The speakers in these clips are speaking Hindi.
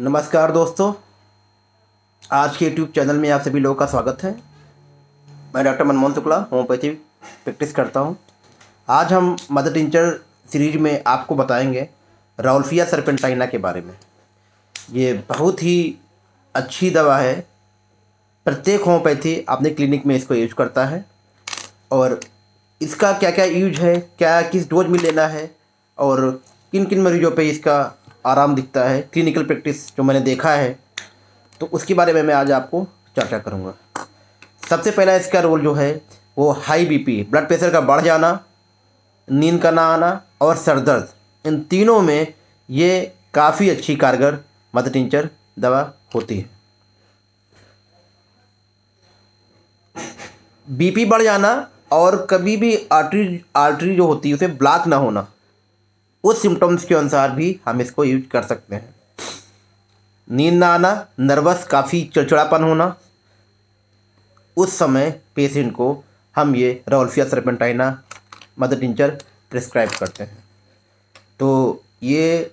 नमस्कार दोस्तों आज के यूट्यूब चैनल में आप सभी लोगों का स्वागत है मैं doctor Manmohan Shukla homeopathy practice करता हूं। आज हम मदर टिंचर सीरीज में आपको बताएंगे राउल्फिया सरपेंटाइना के बारे में ये बहुत ही अच्छी दवा है प्रत्येक होम्योपैथी अपने क्लिनिक में इसको यूज करता है और इसका क्या क्या यूज है क्या किस डोज में लेना है और किन किन मरीजों पर इसका आराम दिखता है क्लिनिकल प्रैक्टिस जो मैंने देखा है तो उसके बारे में मैं आज आपको चर्चा करूँगा सबसे पहला इसका रोल जो है वो हाई बीपी ब्लड प्रेशर का बढ़ जाना नींद का ना आना और सर दर्द इन तीनों में ये काफ़ी अच्छी कारगर मद टिंचर दवा होती है बीपी बढ़ जाना और कभी भी आर्टरी आर्टरी जो होती है उसे ब्लॉक ना होना उस सिम्टम्स के अनुसार भी हम इसको यूज कर सकते हैं नींद ना आना नर्वस काफ़ी चिड़चिड़ापन होना उस समय पेशेंट को हम ये rauwolfia serpentina mother tincture prescribe करते हैं तो ये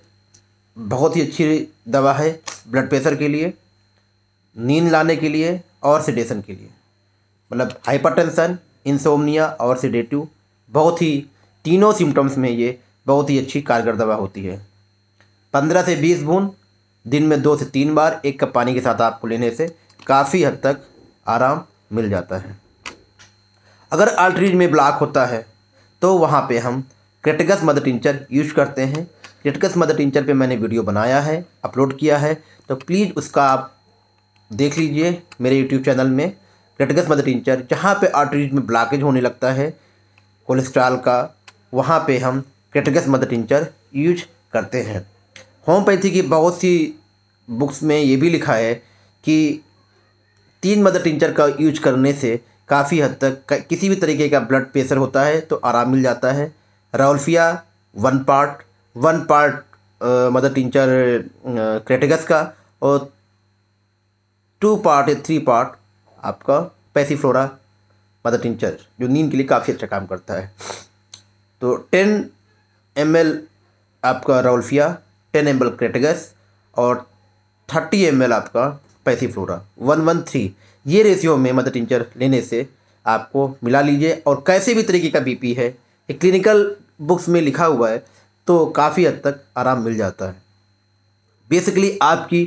बहुत ही अच्छी दवा है ब्लड प्रेशर के लिए नींद लाने के लिए और सिडेशन के लिए मतलब हाइपरटेंशन इंसोमनिया और सिडेटिव बहुत ही तीनों सिम्टम्स में ये बहुत ही अच्छी कारगर दवा होती है पंद्रह से बीस बूंद दिन में दो से तीन बार एक कप पानी के साथ आपको लेने से काफ़ी हद तक आराम मिल जाता है अगर आल्ट्रीज में ब्लॉक होता है तो वहाँ पे हम क्रिटिकस मदर टिंचर यूज करते हैं क्रिटिकस मदर टिंचर पे मैंने वीडियो बनाया है अपलोड किया है तो प्लीज़ उसका आप देख लीजिए मेरे यूट्यूब चैनल में क्रिटिकस मदर टिंचर जहाँ पे आर्ट्रीज में ब्लॉकेज होने लगता है कोलेस्ट्रॉल का वहाँ पे हम कैटगस मदर टिंचर यूज करते हैं होम्योपैथी की बहुत सी बुक्स में ये भी लिखा है कि तीन मदर टिंचर का यूज करने से काफ़ी हद तक किसी भी तरीके का ब्लड प्रेशर होता है तो आराम मिल जाता है rauwolfia one part one part mother tincture crataegus का और टू पार्ट या थ्री पार्ट आपका पैसीफ्लोरा मदर टिंचर जो नींद के लिए काफ़ी अच्छा काम करता है तो टेन एम आपका राउल्फिया टेन एम क्रेटेगस और थर्टी एम आपका पैसीफ्लोरा वन वन थ्री ये रेशियो में मदर टिंचर लेने से आपको मिला लीजिए और कैसे भी तरीके का बीपी है ये क्लिनिकल बुक्स में लिखा हुआ है तो काफ़ी हद तक आराम मिल जाता है बेसिकली आपकी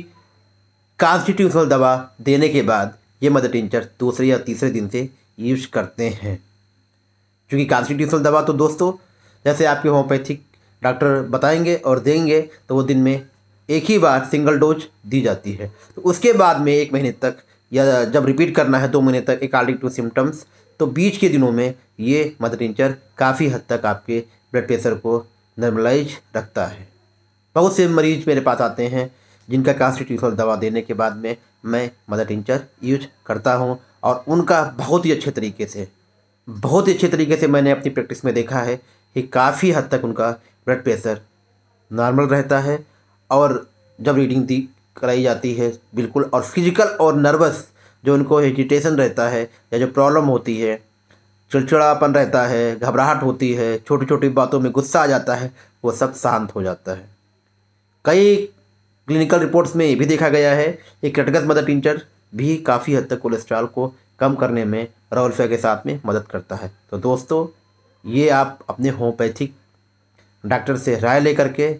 कॉन्स्टिट्यूशनल दवा देने के बाद ये मदर टिंचर दूसरे या तीसरे दिन से यूज करते हैं क्योंकि कॉन्स्टिट्यूशनल दवा तो दोस्तों जैसे आपके होम्योपैथिक डॉक्टर बताएंगे और देंगे तो वो दिन में एक ही बार सिंगल डोज दी जाती है तो उसके बाद में एक महीने तक या जब रिपीट करना है दो तो महीने तक अकॉर्डिंग टू सिम्टम्स तो बीच के दिनों में ये मदर काफ़ी हद तक आपके ब्लड प्रेशर को नॉर्मलाइज रखता है बहुत से मरीज मेरे पास आते हैं जिनका कॉन्स्टिट्यूशनल दवा देने के बाद में मैं मदर टिंचर यूज करता हूँ और उनका बहुत ही अच्छे तरीके से बहुत ही अच्छे तरीके से मैंने अपनी प्रैक्टिस में देखा है कि काफ़ी हद तक उनका ब्लड प्रेशर नॉर्मल रहता है और जब रीडिंग दी कराई जाती है बिल्कुल और फिजिकल और नर्वस जो उनको हेजिटेशन रहता है या जो प्रॉब्लम होती है चिड़चिड़ापन रहता है घबराहट होती है छोटी छोटी बातों में गुस्सा आ जाता है वो सब शांत हो जाता है कई क्लिनिकल रिपोर्ट्स में ये भी देखा गया है कि कटगत मदर टिंचर भी काफ़ी हद तक कोलेस्ट्रॉल को कम करने में रोलफे के साथ में मदद करता है तो दोस्तों ये आप अपने होम्योपैथिक डॉक्टर से राय लेकर के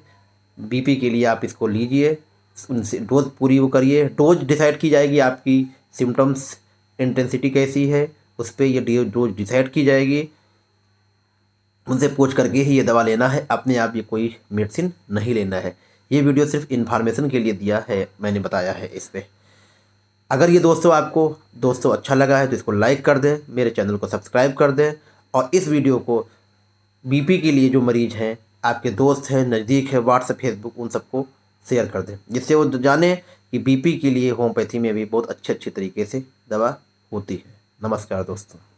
बीपी के लिए आप इसको लीजिए उनसे डोज पूरी वो करिए डोज डिसाइड की जाएगी आपकी सिम्टम्स इंटेंसिटी कैसी है उस पर यह डोज डिसाइड की जाएगी उनसे पूछ करके ही ये दवा लेना है अपने आप ये कोई मेडिसिन नहीं लेना है ये वीडियो सिर्फ इन्फॉर्मेशन के लिए दिया है मैंने बताया है इस पर अगर ये दोस्तों आपको दोस्तों अच्छा लगा है तो इसको लाइक कर दें मेरे चैनल को सब्सक्राइब कर दें और इस वीडियो को बी के लिए जो मरीज़ हैं आपके दोस्त हैं नज़दीक है व्हाट्सएप फेसबुक उन सबको शेयर कर दें जिससे वो जाने कि बीपी के लिए होम्योपैथी में भी बहुत अच्छे अच्छे तरीके से दवा होती है नमस्कार दोस्तों